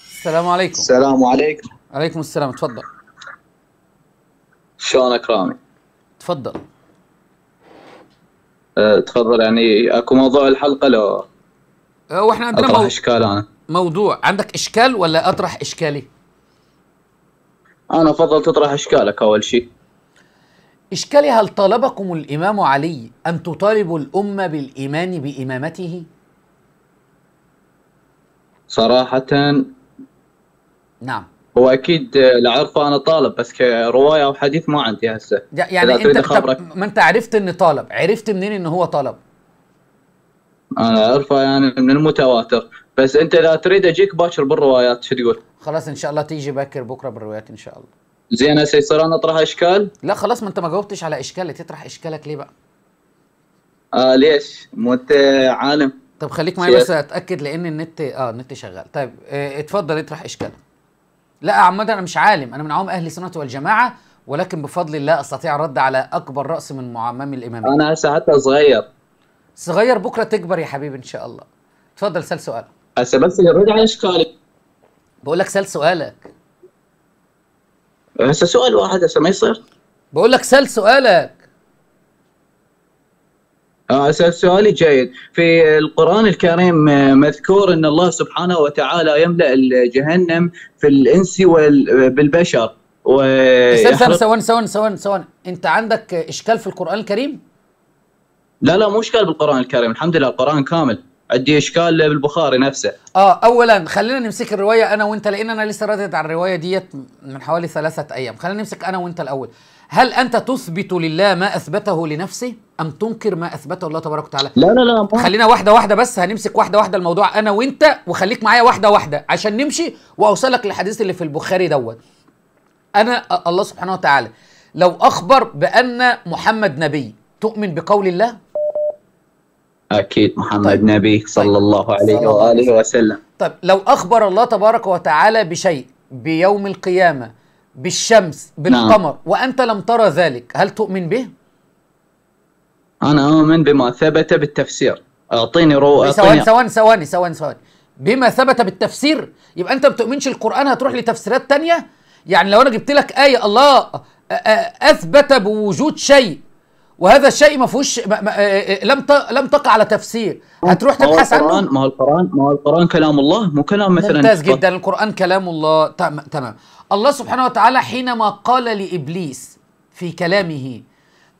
السلام عليكم السلام عليكم عليكم السلام تفضل شلونك رامي تفضل أه، تفضل يعني اكو موضوع الحلقه لو هو أه، احنا عندنا اطرح مو... اشكال انا موضوع عندك اشكال ولا اطرح اشكالي انا افضل تطرح اشكالك اول شيء اشكالي هل طالبكم الامام علي ان تطالبوا الامه بالايمان بامامته صراحة نعم هو اكيد العرفة آه، انا طالب بس كروايه او حديث ما عندي هسه يعني انت خبرك ما انت عرفت ان طالب عرفت منين ان هو طالب انا اعرفه يعني من المتواتر بس انت اذا تريد اجيك باكر بالروايات شو تقول خلاص ان شاء الله تيجي باكر بكره بالروايات ان شاء الله زين هسه يصير انا اطرح اشكال لا خلاص ما انت ما جاوبتش على اشكال تطرح اشكالك ليه بقى آه ليش مو انت عالم طب خليك معايا بس اتاكد لان النت اه النت شغال طيب اه اتفضل اطرح اشكالك لا عامه انا مش عالم انا من عوام اهل السنه والجماعه ولكن بفضل الله استطيع الرد على اكبر راس من معمم الامام انا ساعتها صغير صغير بكره تكبر يا حبيبي ان شاء الله اتفضل سال سؤال هسه بس الرد على اشكالك بقول لك سال سؤالك هسه سؤال واحد هسه ما يصير بقول لك سال سؤالك آه، أسأل سؤالي جيد في القرآن الكريم آه، مذكور أن الله سبحانه وتعالى يملأ جهنم في الإنس بالبشر و ثواني ثواني ثواني ثواني أنت عندك إشكال في القرآن الكريم؟ لا لا مو إشكال بالقرآن الكريم الحمد لله القرآن كامل عندي إشكال بالبخاري نفسه اه أولا خلينا نمسك الرواية أنا وأنت لأن أنا لسه ردت على الرواية ديت من حوالي ثلاثة أيام خلينا نمسك أنا وأنت الأول هل انت تثبت لله ما اثبته لنفسه ام تنكر ما اثبته الله تبارك وتعالى لا لا لا خلينا واحده واحده بس هنمسك واحده واحده الموضوع انا وانت وخليك معايا واحده واحده عشان نمشي واوصلك للحديث اللي في البخاري دوت انا الله سبحانه وتعالى لو اخبر بان محمد نبي تؤمن بقول الله اكيد محمد طيب. نبي طيب. صلى طيب. الله عليه صلى الله واله وسلم طيب لو اخبر الله تبارك وتعالى بشيء بيوم القيامه بالشمس بالقمر نعم. وأنت لم ترى ذلك هل تؤمن به؟ أنا أؤمن بما ثبت بالتفسير أعطيني رو أعطيني ثواني ثواني ثواني ثواني بما ثبت بالتفسير يبقى أنت ما بتؤمنش القرآن هتروح لتفسيرات تانية يعني لو أنا جبت لك آية الله أثبت بوجود شيء وهذا الشيء ما فيهوش آه، آه، لم لم تقع على تفسير هتروح تبحث عنه ما هو القرآن ما هو القرآن كلام الله مو كلام مثلا ممتاز جدا القرآن كلام الله تمام الله سبحانه وتعالى حينما قال لإبليس في كلامه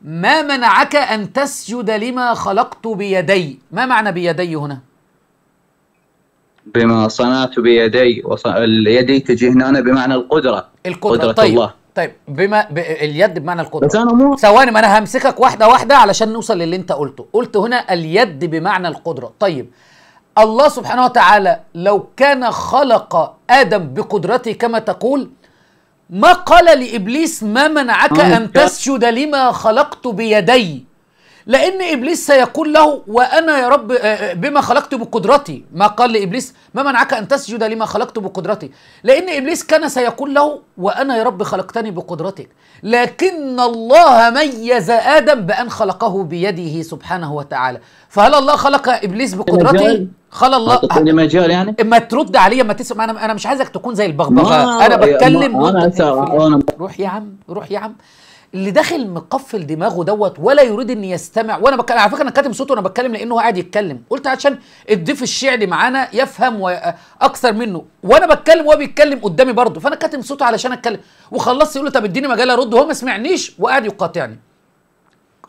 ما منعك أن تسجد لما خلقت بيدي ما معنى بيدي هنا؟ بما صنعت بيدي وص... يدي تجي هنا بمعنى القدرة القدرة القدرة طيب الله. طيب بما ب... اليد بمعنى القدره بس انا مو ثواني ما انا همسكك واحده واحده علشان نوصل للي انت قلته قلت هنا اليد بمعنى القدره طيب الله سبحانه وتعالى لو كان خلق ادم بقدرته كما تقول ما قال لابليس ما منعك ان تسجد لما خلقت بيدي لأن إبليس سيقول له وأنا يا رب آه، آه، بما خلقت بقدرتي ما قال لإبليس ما منعك أن تسجد لما خلقت بقدرتي لأن إبليس كان سيقول له وأنا يا رب خلقتني بقدرتك لكن الله ميز آدم بأن خلقه بيده سبحانه وتعالى فهل الله خلق إبليس بقدرته؟ خلى الله لي مجال يعني اما ترد عليا ما تسمع انا انا مش عايزك تكون زي البغبغاء انا بتكلم انا روح يا عم روح يا عم اللي داخل مقفل دماغه دوت ولا يريد ان يستمع وانا بتكلم على فكره انا كاتب صوته وانا بتكلم لانه هو قاعد يتكلم قلت عشان الضيف الشعري معانا يفهم اكثر منه وانا بتكلم وهو بيتكلم قدامي برضه فانا كاتب صوته علشان اتكلم وخلصت يقول له طب اديني مجال ارد وهو ما سمعنيش وقاعد يقاطعني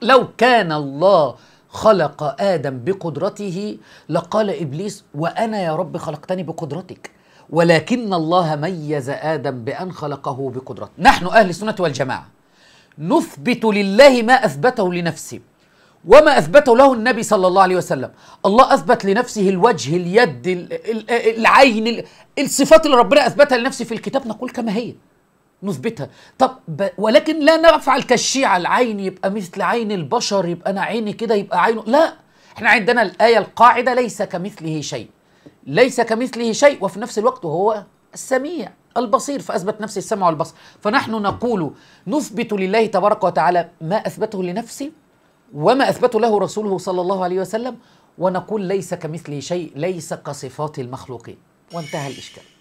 لو كان الله خلق ادم بقدرته لقال ابليس وانا يا رب خلقتني بقدرتك ولكن الله ميز ادم بان خلقه بقدرته نحن اهل السنه والجماعه نثبت لله ما اثبته لنفسه وما اثبته له النبي صلى الله عليه وسلم الله اثبت لنفسه الوجه اليد العين الصفات اللي ربنا اثبتها لنفسه في الكتاب نقول كما هي نثبتها طب ب... ولكن لا نفعل كالشيعة العين يبقى مثل عين البشر يبقى انا عيني كده يبقى عينه لا احنا عندنا الآية القاعدة ليس كمثله شيء ليس كمثله شيء وفي نفس الوقت هو السميع البصير فأثبت نفسه السمع والبصر فنحن نقول نثبت لله تبارك وتعالى ما أثبته لنفسي وما أثبته له رسوله صلى الله عليه وسلم ونقول ليس كمثله شيء ليس كصفات المخلوقين وانتهى الإشكال